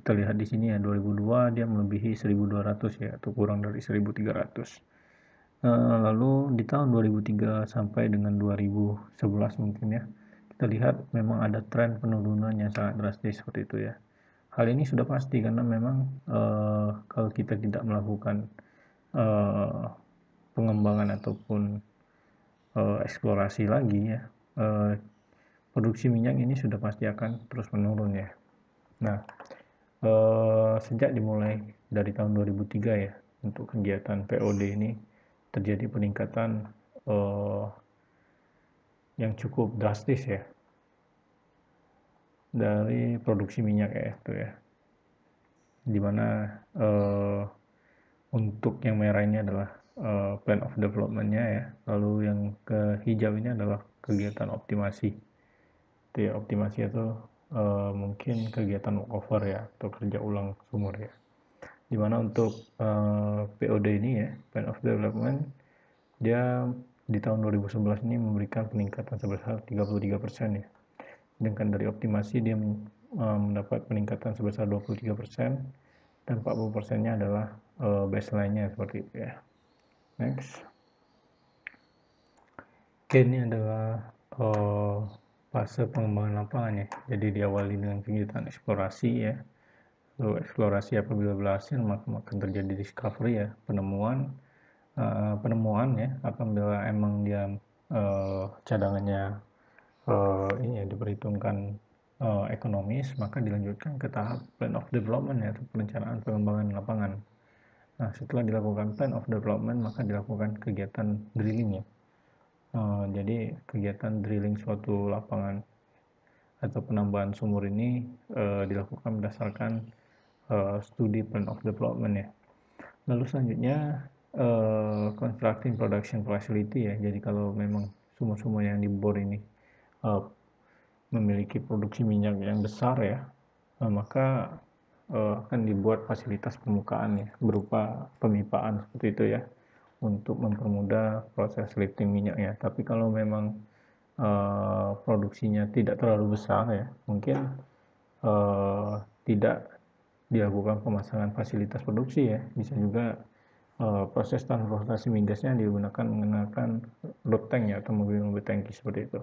kita lihat di sini ya 2002 dia melebihi 1200 ya atau kurang dari 1300 eh, lalu di tahun 2003 sampai dengan 2011 mungkin ya kita lihat memang ada tren penurunan yang sangat drastis seperti itu ya hal ini sudah pasti karena memang uh, kalau kita tidak melakukan uh, pengembangan ataupun uh, eksplorasi lagi ya produksi minyak ini sudah pasti akan terus menurun ya Nah, eh, sejak dimulai dari tahun 2003 ya, untuk kegiatan POD ini terjadi peningkatan eh, yang cukup drastis ya dari produksi minyak ya itu ya dimana eh, untuk yang merah ini adalah eh, plan of developmentnya ya lalu yang ke hijau ini adalah kegiatan optimasi itu ya optimasi atau uh, mungkin kegiatan walkover ya atau kerja ulang sumur ya dimana untuk uh, eh, POD ini ya Plan of Development dia di tahun 2011 ini memberikan peningkatan sebesar 33 persen ya sedangkan dari optimasi dia eh, mendapat peningkatan sebesar 23 persen dan 40 persennya adalah baseline-nya seperti itu ya next Oke, ini adalah uh, fase pengembangan lapangan ya. Jadi diawali dengan kegiatan eksplorasi ya. Lalu eksplorasi apabila berhasil maka akan terjadi discovery ya, penemuan uh, penemuan ya apabila emang dia uh, cadangannya uh, ini ya diperhitungkan uh, ekonomis maka dilanjutkan ke tahap plan of development ya perencanaan pengembangan lapangan. Nah, setelah dilakukan plan of development maka dilakukan kegiatan drilling ya. Eh, jadi kegiatan drilling suatu lapangan atau penambahan sumur ini uh, dilakukan berdasarkan uh, studi plan of development ya. Lalu selanjutnya uh, constructing production facility ya. Jadi kalau memang sumur-sumur yang dibor ini uh, memiliki produksi minyak yang besar ya, uh, maka uh, akan dibuat fasilitas permukaan ya berupa pemipaan seperti itu ya untuk mempermudah proses lifting minyak ya. Tapi kalau memang uh, produksinya tidak terlalu besar ya, mungkin uh, tidak dilakukan pemasangan fasilitas produksi ya. Bisa juga uh, proses transportasi migasnya digunakan menggunakan load tank ya atau mobil-mobil tangki seperti itu.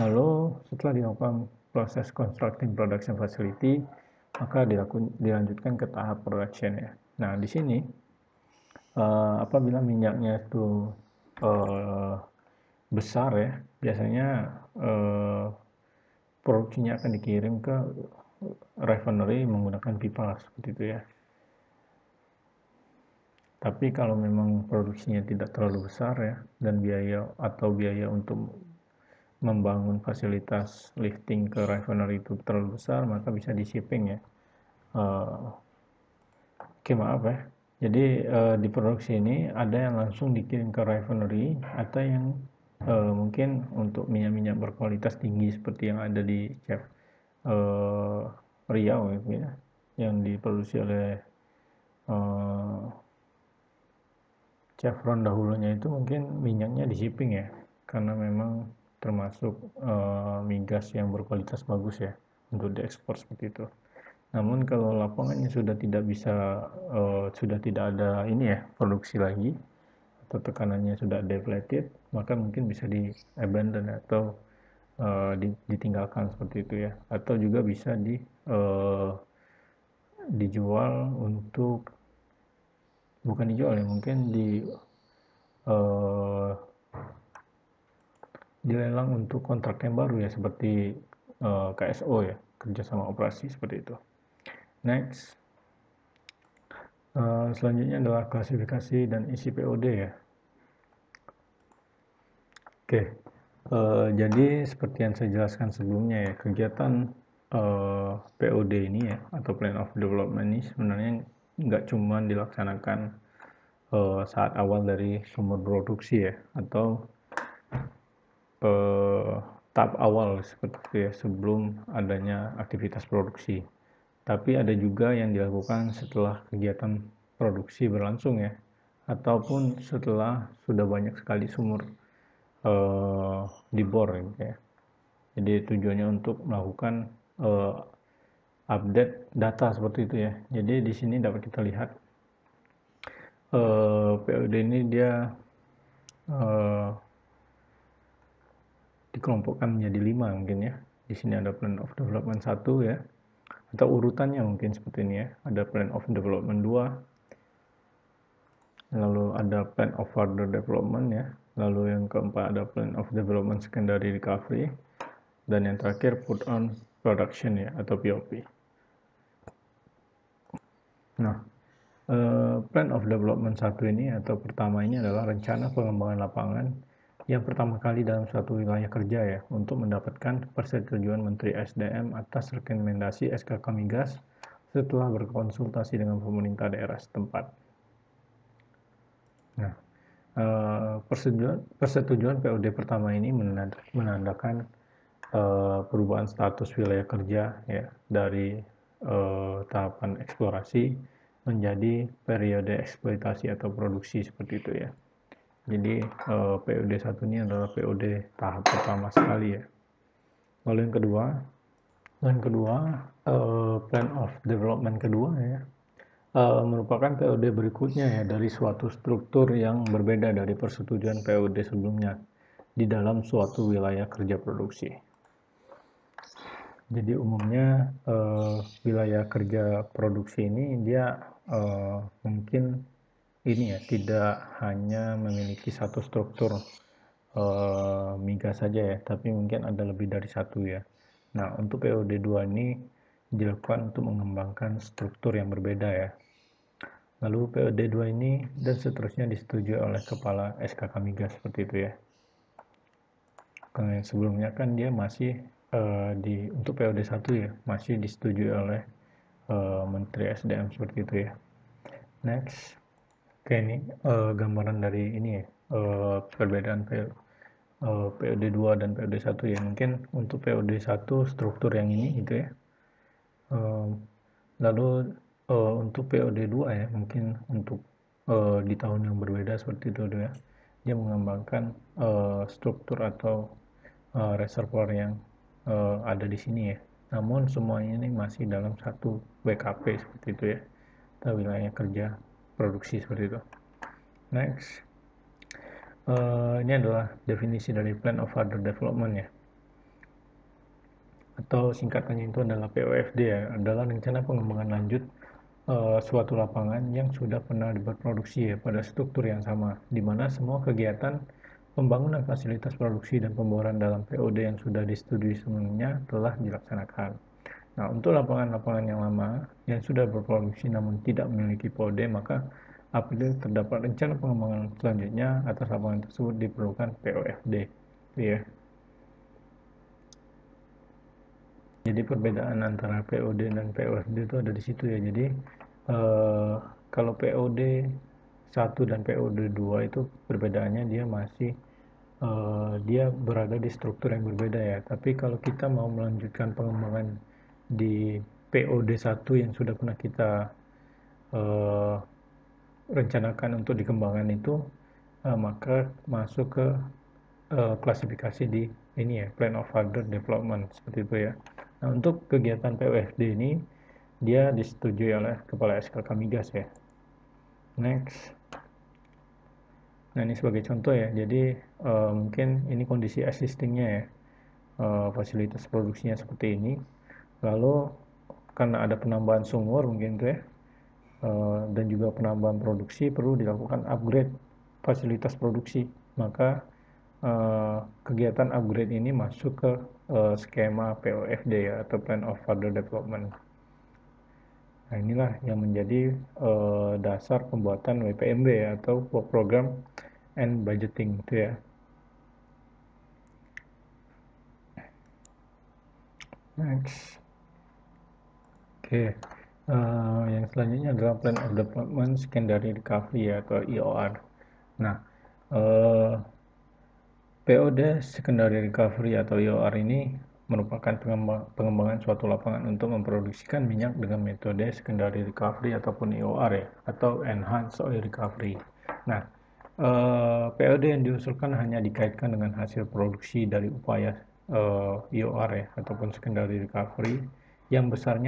Lalu setelah dilakukan proses constructing production facility, maka dilakukan, dilanjutkan ke tahap production ya. Nah, di sini uh, apa minyaknya itu uh, besar ya biasanya uh, eh, produksinya akan dikirim ke refinery menggunakan pipa seperti itu ya tapi kalau memang produksinya tidak terlalu besar ya dan biaya atau biaya untuk membangun fasilitas lifting ke refinery itu terlalu besar maka bisa di shipping ya uh, oke okay, maaf ya jadi uh, di produksi ini ada yang langsung dikirim ke refinery atau yang uh, mungkin untuk minyak-minyak berkualitas tinggi seperti yang ada di Chef uh, Riau ya, ya, yang diproduksi oleh uh, Chevron dahulunya itu mungkin minyaknya di shipping ya karena memang termasuk uh, migas yang berkualitas bagus ya untuk diekspor seperti itu. Namun kalau lapangannya sudah tidak bisa uh, sudah tidak ada ini ya produksi lagi atau tekanannya sudah deflated maka mungkin bisa di abandon atau uh, ditinggalkan seperti itu ya. Atau juga bisa di uh, dijual untuk bukan dijual ya mungkin di uh, dilelang untuk kontrak yang baru ya seperti uh, KSO ya kerjasama operasi seperti itu. Next. Uh, selanjutnya adalah klasifikasi dan isi POD ya. Oke, okay. uh, eh, jadi seperti yang saya jelaskan sebelumnya ya, kegiatan uh, eh, POD ini ya, atau Plan of Development ini sebenarnya nggak cuma dilaksanakan uh, saat awal dari sumber produksi ya, atau uh, tahap awal seperti ya, sebelum adanya aktivitas produksi tapi ada juga yang dilakukan setelah kegiatan produksi berlangsung ya, ataupun setelah sudah banyak sekali sumur eh, dibor gitu ya. Jadi tujuannya untuk melakukan eh, update data seperti itu ya. Jadi di sini dapat kita lihat eh, POD ini dia eh, dikelompokkan menjadi lima mungkin ya. Di sini ada plan of development 1 ya, atau urutannya mungkin seperti ini ya ada plan of development 2 lalu ada plan of further development ya lalu yang keempat ada plan of development secondary recovery dan yang terakhir put on production ya atau POP nah eh, plan of development satu ini atau pertama ini adalah rencana pengembangan lapangan yang pertama kali dalam suatu wilayah kerja ya untuk mendapatkan persetujuan Menteri SDM atas rekomendasi SKK Migas setelah berkonsultasi dengan pemerintah daerah setempat. Nah, eh, persetujuan, persetujuan POD pertama ini menandakan eh, perubahan status wilayah kerja ya dari eh, tahapan eksplorasi menjadi periode eksploitasi atau produksi seperti itu ya. Jadi eh, POD satu ini adalah POD tahap pertama sekali ya. Lalu yang kedua, yang kedua eh, plan of development kedua ya eh, merupakan POD berikutnya ya dari suatu struktur yang berbeda dari persetujuan POD sebelumnya di dalam suatu wilayah kerja produksi. Jadi umumnya eh, wilayah kerja produksi ini dia eh, mungkin ini ya tidak hanya memiliki satu struktur uh, eh, migas saja ya, tapi mungkin ada lebih dari satu ya. Nah, untuk POD 2 ini dilakukan untuk mengembangkan struktur yang berbeda ya. Lalu POD 2 ini dan seterusnya disetujui oleh kepala SKK Migas seperti itu ya. Karena yang sebelumnya kan dia masih uh, di untuk POD 1 ya, masih disetujui oleh uh, Menteri SDM seperti itu ya. Next. Oke, ini uh, gambaran dari ini ya, uh, perbedaan P, uh, eh, POD 2 dan POD 1 ya. Mungkin untuk POD 1 struktur yang ini gitu ya. Uh, lalu uh, untuk POD 2 ya, mungkin untuk uh, di tahun yang berbeda seperti itu ya. Dia mengembangkan uh, struktur atau uh, reservoir yang uh, ada di sini ya. Namun semuanya ini masih dalam satu WKP seperti itu ya. Kita wilayah kerja produksi seperti itu next uh, ini adalah definisi dari plan of further development ya atau singkatannya itu adalah POFD ya adalah rencana pengembangan lanjut uh, suatu lapangan yang sudah pernah diproduksi ya pada struktur yang sama di mana semua kegiatan pembangunan fasilitas produksi dan pemboran dalam POD yang sudah disetujui sebelumnya telah dilaksanakan. Nah, untuk lapangan-lapangan yang lama yang sudah berproduksi namun tidak memiliki POD, maka apabila terdapat rencana pengembangan selanjutnya atas lapangan tersebut diperlukan POFD. Ya. Jadi perbedaan antara POD dan POFD itu ada di situ ya. Jadi eh, kalau POD 1 dan POD 2 itu perbedaannya dia masih eh, dia berada di struktur yang berbeda ya. Tapi kalau kita mau melanjutkan pengembangan di POD 1 yang sudah pernah kita uh, rencanakan untuk dikembangkan itu uh, maka masuk ke uh, klasifikasi di ini ya plan of further development seperti itu ya. Nah untuk kegiatan POFD ini dia disetujui oleh kepala SKK Migas ya. Next. Nah ini sebagai contoh ya. Jadi uh, mungkin ini kondisi assistingnya ya. Uh, fasilitas produksinya seperti ini lalu karena ada penambahan sumur mungkin itu ya eh, dan juga penambahan produksi perlu dilakukan upgrade fasilitas produksi maka eh, kegiatan upgrade ini masuk ke eh, skema POFD ya atau Plan of Further Development nah inilah yang menjadi dasar pembuatan WPMB ya, atau Program and Budgeting itu ya next Oke, uh, yang selanjutnya adalah Plan of Development Secondary Recovery atau IOR. E nah, uh, eh, POD Secondary Recovery atau IOR e ini merupakan pengembangan suatu lapangan untuk memproduksikan minyak dengan metode secondary recovery ataupun IOR e ya, atau Enhanced Oil Recovery. Nah, uh, eh, POD yang diusulkan hanya dikaitkan dengan hasil produksi dari upaya uh, IOR ya, ataupun secondary recovery yang besarnya